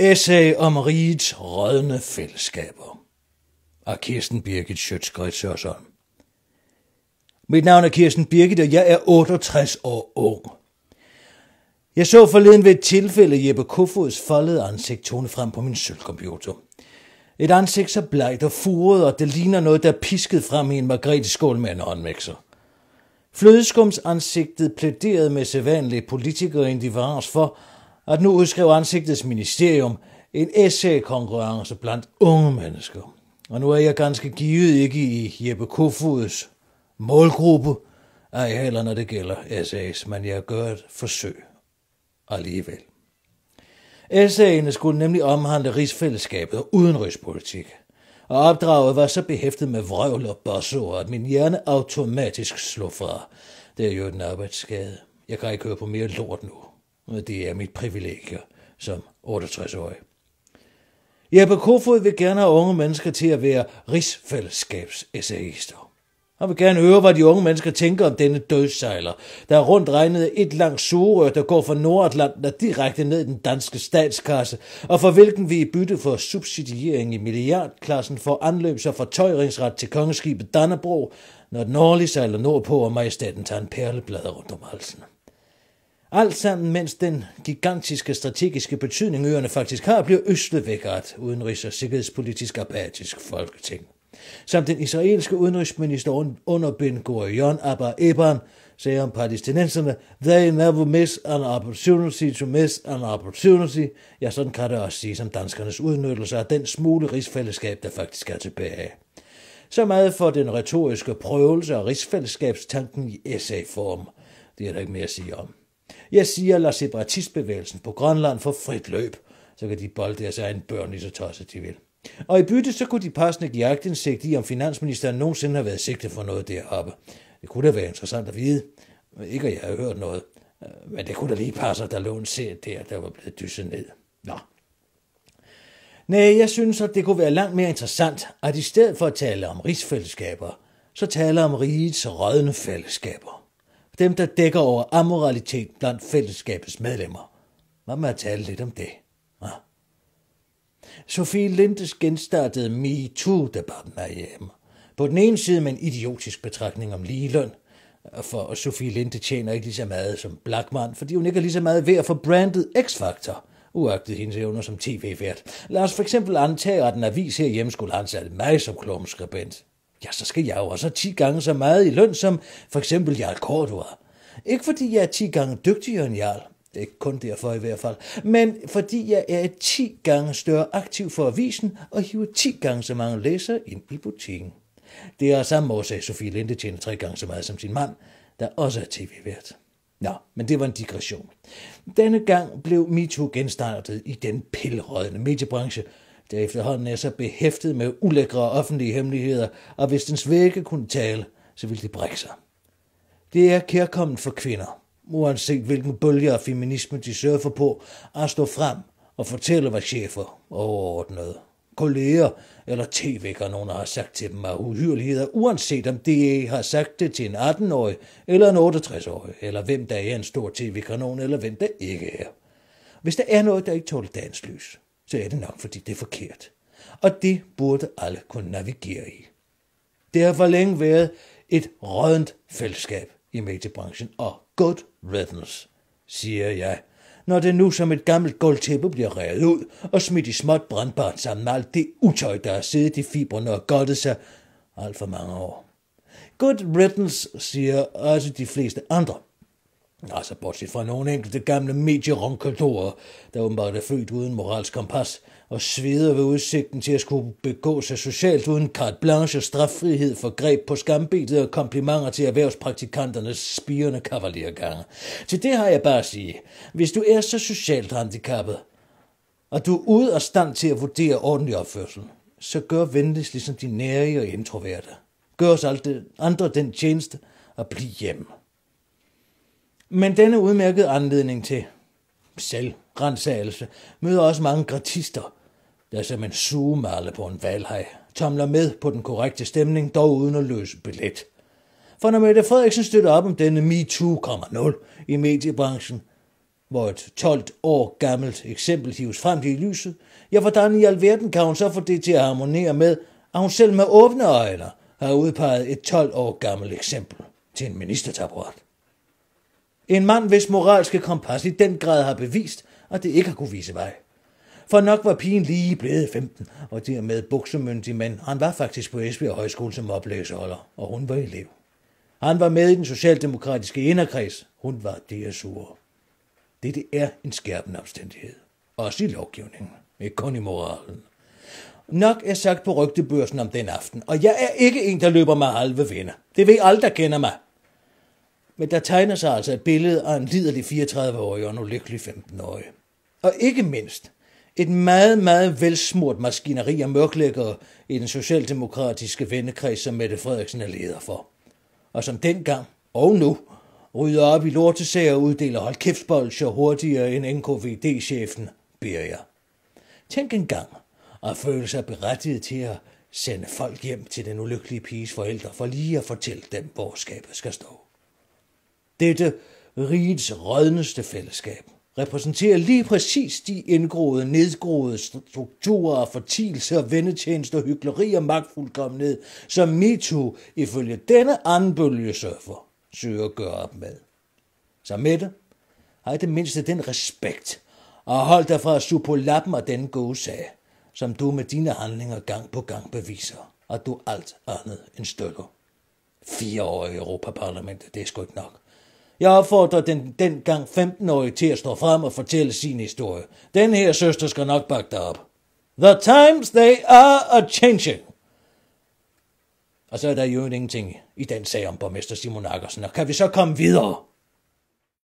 Essay om rigets rådne fællesskaber af Kirsten Birgit Sjøtskrets Mit navn er Kirsten Birgit, og jeg er 68 år ung. Jeg så forleden ved et tilfælde Jeppe Kofods foldede ansigt tone frem på min sølvcomputer. Et ansigt så blegt og furet, og det ligner noget, der piskede frem i en Margrethe skål med en håndmixer. Flødeskumsansigtet plæderede med sædvanlige politikere i for, at nu udskrev ansigtets ministerium en essay-konkurrence blandt unge mennesker. Og nu er jeg ganske givet ikke i Jeppe Kofods målgruppe, ej heller når det gælder essays, men jeg gør et forsøg alligevel. Essayene skulle nemlig omhandle rigsfællesskabet og udenrigspolitik, og opdraget var så behæftet med vrøvl og bossord, at min hjerne automatisk slog fra. Det er jo en arbejdsskade. Jeg kan ikke høre på mere lort nu. Det er mit privilegie som 68-årig. Jeppe Kofod vil gerne have unge mennesker til at være rigsfællesskabs-essayister. Han vil gerne høre, hvad de unge mennesker tænker om denne dødssejler, der er rundt regnet et langt sugerør, der går fra Nordatlanten og direkte ned i den danske statskasse, og for hvilken vi er bytte for subsidiering i milliardklassen for anløbs- og fortøjringsret til kongeskibet Dannebro, når den årlige sejler nordpå og majestaten tager en perleblad rundt om halsen. Alt sammen, mens den gigantiske strategiske betydning, øerne faktisk har, bliver østet væk af udenrigs- og sikkerhedspolitisk apatisk folketing. Som den israelske udenrigsminister under Ben Gurion, Abba Eban, sagde om palæstinenserne, they never miss an opportunity to miss an opportunity. Ja, sådan kan det også sige som danskernes udnyttelse af den smule rigsfællesskab, der faktisk er tilbage. Så meget for den retoriske prøvelse af rigsfællesskabstanken i essayform. Det er der ikke mere at sige om. Jeg siger, lad separatistbevægelsen på Grønland få frit løb, så kan de bolde deres egen børn lige så tosset de vil. Og i bytte så kunne de passende give agtindsigt i, om finansministeren nogensinde har været sigtet for noget deroppe. Det kunne da være interessant at vide. Ikke at jeg har hørt noget. Men det kunne da lige passe, at der lå en sæt der, der var blevet dysset ned. Nå. Nej, jeg synes, at det kunne være langt mere interessant, at i stedet for at tale om rigsfællesskaber, så tale om rigets rødne fællesskaber. Dem, der dækker over amoralitet blandt fællesskabets medlemmer. Hvad med at tale lidt om det? Ja. Sofie Lindes genstartede MeToo-debatten hjem. På den ene side med en idiotisk betragtning om ligeløn, for Sofie Linde tjener ikke lige så meget som Blackman, fordi hun ikke er lige så meget værd for brandet X-Factor, uagtet hendes evner som tv-vært. Lad os for eksempel antage, at en avis herhjemme skulle ansætte mig som klumskribent ja, så skal jeg jo også have 10 gange så meget i løn som for eksempel Jarl Cordua. Ikke fordi jeg er 10 gange dygtigere end Jarl, ikke kun derfor i hvert fald, men fordi jeg er 10 gange større aktiv for avisen og hiver 10 gange så mange læsere ind i butikken. Det er samme årsag, Sofie Linde tjener tre gange så meget som sin mand, der også er tv-vært. Nå, men det var en digression. Denne gang blev MeToo genstartet i den pillerødende mediebranche – der efterhånden er så behæftet med ulækre offentlige hemmeligheder, og hvis dens vægge kunne tale, så ville de brække sig. Det er kærkommen for kvinder, uanset hvilken bølge af feminisme de surfer på, at stå frem og fortælle, hvad chefer og overordnede, kolleger eller tv nogen har sagt til dem af uhyreligheder, uanset om de har sagt det til en 18-årig eller en 68-årig, eller hvem der er en stor tv-kanon, eller hvem der ikke er. Hvis der er noget, der ikke tåler dansk lys, så er det nok, fordi det er forkert. Og det burde alle kunne navigere i. Det har for længe været et rådent fællesskab i mediebranchen, og good riddance, siger jeg, når det nu som et gammelt gulvtæppe bliver revet ud og smidt i småt brandbart sammen med alt det utøj, der har siddet i fibrene og godtet sig alt for mange år. Good riddance, siger også de fleste andre, Altså bortset fra nogle enkelte gamle medieronkontorer, der åbenbart er født uden moralsk kompas og sveder ved udsigten til at skulle begå sig socialt uden carte blanche og straffrihed for greb på skambitet og komplimenter til erhvervspraktikanternes spirende kavaliergange. Til det har jeg bare at sige, hvis du er så socialt handicappet, og du er ude af stand til at vurdere ordentlig opførsel, så gør venligst ligesom de nære og introverte. Gør os alt det andre den tjeneste at blive hjemme. Men denne udmærkede anledning til selvrensagelse møder også mange gratister, der som en sugemale på en valhej tomler med på den korrekte stemning, dog uden at løse billet. For når Mette Frederiksen støtter op om denne MeToo 2.0 i mediebranchen, hvor et 12 år gammelt eksempel hives frem til i lyset, ja, hvordan i alverden kan hun så få det til at harmonere med, at hun selv med åbne øjne har udpeget et 12 år gammelt eksempel til en ministertaburet? En mand, hvis moralske kompas i den grad har bevist, at det ikke har kunne vise vej. For nok var pigen lige blevet 15, og dermed buksemyndig, men han var faktisk på Esbjerg Højskole som oplæseholder, og hun var elev. Han var med i den socialdemokratiske inderkreds. Hun var DSU'er. Dette er en skærpende omstændighed. Også i lovgivningen, ikke kun i moralen. Nok er sagt på rygtebørsen om den aften, og jeg er ikke en, der løber med halve vinder. Det ved alle, der kender mig. Men der tegner sig altså et billede af en liderlig 34-årig og en ulykkelig 15-årig. Og ikke mindst et meget, meget velsmurt maskineri af mørklæggere i den socialdemokratiske vennekreds, som Mette Frederiksen er leder for. Og som dengang og nu rydder op i lortesager og uddeler hold kæftbolcher hurtigere end NKVD-chefen, beder jeg. Tænk engang at føle sig berettiget til at sende folk hjem til den ulykkelige piges forældre for lige at fortælle dem, hvor skabet skal stå. Dette rigets rådneste fællesskab repræsenterer lige præcis de indgroede, nedgroede strukturer og fortielser, vendetjenester, hyggeleri og magtfuldkommenhed, som MeToo ifølge denne anden bølge søger at gøre op med. Så med det, har i det mindste den respekt, og hold dig fra at suge på lappen af den gode sag, som du med dine handlinger gang på gang beviser, at du alt andet end støtter. Fire år i Europaparlamentet, det er sgu ikke nok. Jeg opfordrer den dengang 15-årige til at stå frem og fortælle sin historie. Den her søster skal nok bakke dig op. The times they are a-changing. Og så er der jo ingenting i den sag om borgmester Simon Akkersen. Og kan vi så komme videre?